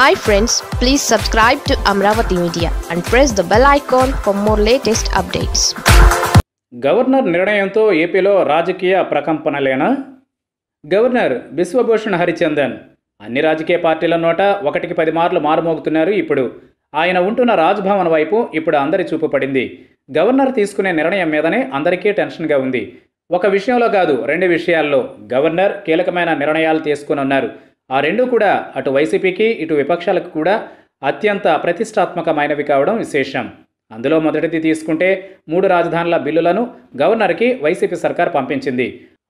hi friends please subscribe to Amaravati media and press the bell icon for more latest updates governor నిర్ణయంతో ఏపీలో రాజకీయ ప్రకంపనలేనా governor Biswabhusan Harichandan అన్ని రాజకీయ పార్టీల నోట ఒకటికి పది మార్లు మారుమోగుతున్నారు ఇప్పుడు ఆయన ఉంటున్న రాజ్భవన్ వైపు ఇప్పుడు అందరి చూపు పడింది గవర్నర్ తీసుకునే నిర్ణయం మీదనే అందరికీ టెన్షన్గా ఉంది ఒక విషయంలో కాదు రెండు విషయాల్లో గవర్నర్ కీలకమైన నిర్ణయాలు తీసుకుని ఉన్నారు ఆ రెండు కూడా అటు వైసీపీకి ఇటు విపక్షాలకు కూడా అత్యంత ప్రతిష్టాత్మకమైనవి కావడం విశేషం అందులో మొదటిది తీసుకుంటే మూడు రాజధానుల బిల్లులను గవర్నర్కి వైసీపీ సర్కార్ పంపించింది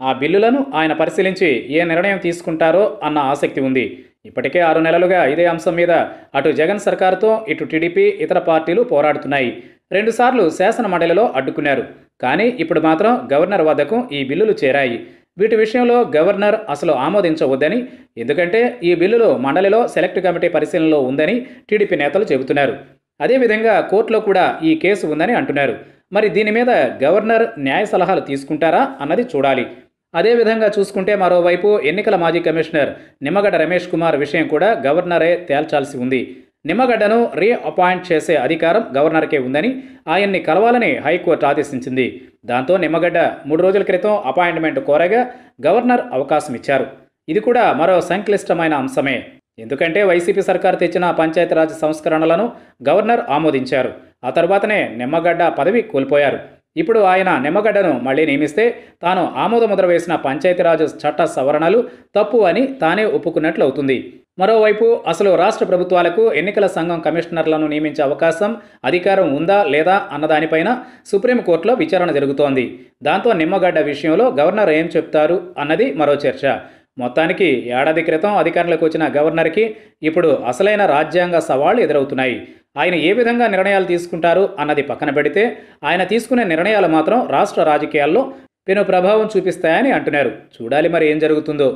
ఆ బిల్లులను ఆయన పరిశీలించి ఏ నిర్ణయం తీసుకుంటారో అన్న ఆసక్తి ఉంది ఇప్పటికే ఆరు నెలలుగా ఇదే అంశం మీద అటు జగన్ సర్కార్తో ఇటు టీడీపీ ఇతర పార్టీలు పోరాడుతున్నాయి రెండుసార్లు శాసన మండలిలో అడ్డుకున్నారు కానీ ఇప్పుడు మాత్రం గవర్నర్ వద్దకు ఈ బిల్లులు చేరాయి వీటి విషయంలో గవర్నర్ అసలు ఆమోదించవద్దని ఎందుకంటే ఈ బిల్లులు మండలిలో సెలెక్ట్ కమిటీ పరిశీలనలో ఉందని టీడీపీ నేతలు చెబుతున్నారు అదేవిధంగా కోర్టులో కూడా ఈ కేసు ఉందని అంటున్నారు మరి దీని మీద గవర్నర్ న్యాయ సలహాలు తీసుకుంటారా అన్నది చూడాలి అదేవిధంగా చూసుకుంటే మరోవైపు ఎన్నికల మాజీ కమిషనర్ నిమ్మగడ్డ రమేష్ కుమార్ విషయం కూడా గవర్నరే తేల్చాల్సి ఉంది నిమ్మగడ్డను రీఅపాయింట్ చేసే అధికారం గవర్నర్కే ఉందని ఆయన్ని కలవాలని హైకోర్టు ఆదేశించింది దాంతో నిమ్మగడ్డ మూడు రోజుల క్రితం అపాయింట్మెంట్ కోరగా గవర్నర్ అవకాశం ఇచ్చారు ఇది కూడా మరో సంక్లిష్టమైన అంశమే ఎందుకంటే వైసీపీ సర్కార్ తెచ్చిన పంచాయతీరాజ్ సంస్కరణలను గవర్నర్ ఆమోదించారు ఆ తర్వాతనే నిమ్మగడ్డ పదవి కోల్పోయారు ఇప్పుడు ఆయన నిమ్మగడ్డను మళ్లీ నియమిస్తే తాను ఆమోదముద్ర వేసిన పంచాయతీరాజు చట్ట సవరణలు తప్పు అని తానే ఒప్పుకున్నట్లు అవుతుంది మరోవైపు అసలు రాష్ట్ర ప్రభుత్వాలకు ఎన్నికల సంఘం కమిషనర్లను నియమించే అవకాశం అధికారం ఉందా లేదా అన్నదానిపైన సుప్రీంకోర్టులో విచారణ జరుగుతోంది దాంతో నిమ్మగడ్డ విషయంలో గవర్నర్ ఏం చెప్తారు అన్నది మరో చర్చ మొత్తానికి ఏడాది క్రితం అధికారంలోకి వచ్చిన గవర్నర్కి ఇప్పుడు అసలైన రాజ్యాంగ సవాళ్లు ఎదురవుతున్నాయి ఆయన ఏ విధంగా నిర్ణయాలు తీసుకుంటారు అన్నది పక్కన పెడితే ఆయన తీసుకునే నిర్ణయాలు మాత్రం రాష్ట్ర రాజకీయాల్లో పెను ప్రభావం చూపిస్తాయని అంటున్నారు చూడాలి మరి ఏం జరుగుతుందో